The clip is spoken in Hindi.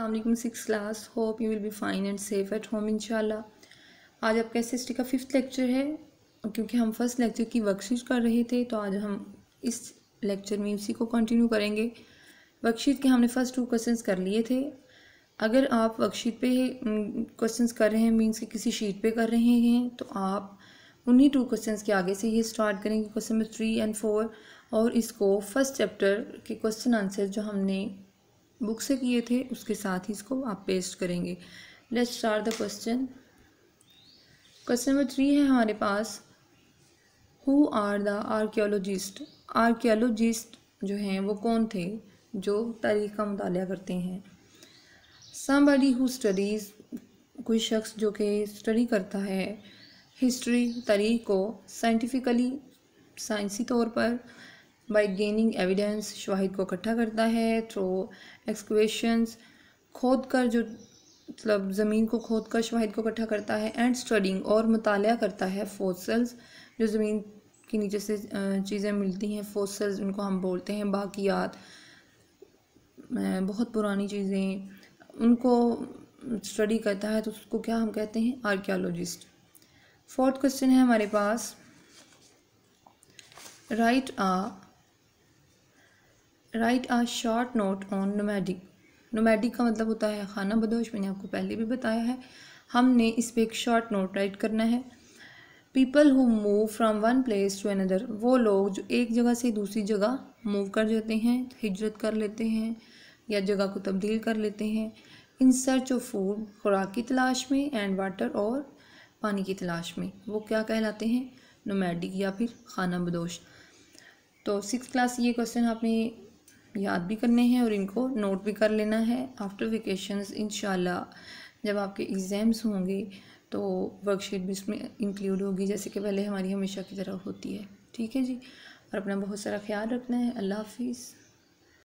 अल्लाम six class hope you will be fine and safe at home इनशाला आज आपका एस एस टी का फिफ्थ लेक्चर है क्योंकि हम फर्स्ट लेक्चर की वर्कशीट कर रहे थे तो आज हम इस लेक्चर में उसी को कंटिन्यू करेंगे वर्कशीट के हमने फ़र्स्ट टू क्वेश्चन कर लिए थे अगर आप वर्कशीट पे क्वेश्चन कर रहे हैं मीन्स कि किसी शीट पे कर रहे हैं तो आप उन्हीं टू क्वेश्चन के आगे से ये स्टार्ट करेंगे question number three and four और इसको फर्स्ट चैप्टर के क्वेश्चन आंसर जो हमने बुक से किए थे उसके साथ ही इसको आप पेस्ट करेंगे let's start the question question number three है हमारे पास who are the archaeologist archaeologist जो हैं वो कौन थे जो तारीख का मुताल करते हैं समबडी हु स्टडीज़ कोई शख्स जो कि स्टडी करता है हिस्ट्री तारीख को साइंटिफिकली साइंसी तौर पर बाय गेनिंग एविडेंस शवाहिद को इकट्ठा करता है थ्रो एक्सक्वेशंस खोद कर जो मतलब ज़मीन को खोद कर शवाहिद को इकट्ठा करता है एंड स्टडिंग और मताल करता है फोसल्स जो ज़मीन के नीचे से चीज़ें मिलती हैं फोसल्स उनको हम बोलते हैं बाकियात बहुत पुरानी चीज़ें उनको स्टडी करता है तो उसको क्या हम कहते हैं आर्कियोलॉजिस्ट फोर्थ क्वेश्चन है हमारे पास write a write a short note on nomadic nomadic का मतलब होता है खाना बदोश मैंने आपको पहले भी बताया है हमने इस पर एक शॉर्ट नोट राइट करना है people who move from one place to another वो लोग जो एक जगह से दूसरी जगह मूव कर जाते हैं हिजरत कर लेते हैं या जगह को तब्दील कर लेते हैं इन सर्च ऑफ फूड खुराक की तलाश में एंड वाटर और पानी की तलाश में वो क्या कहलाते हैं नोमैडिक या फिर खाना बदोश तो सिक्स क्लास ये क्वेश्चन आपने याद भी करने हैं और इनको नोट भी कर लेना है आफ्टर वेकेशन इन जब आपके एग्ज़ाम्स होंगे तो वर्कशीट भी इसमें इंक्लूड होगी जैसे कि पहले हमारी हमेशा की तरह होती है ठीक है जी और अपना बहुत सारा ख्याल रखना है अल्लाह हाफिज़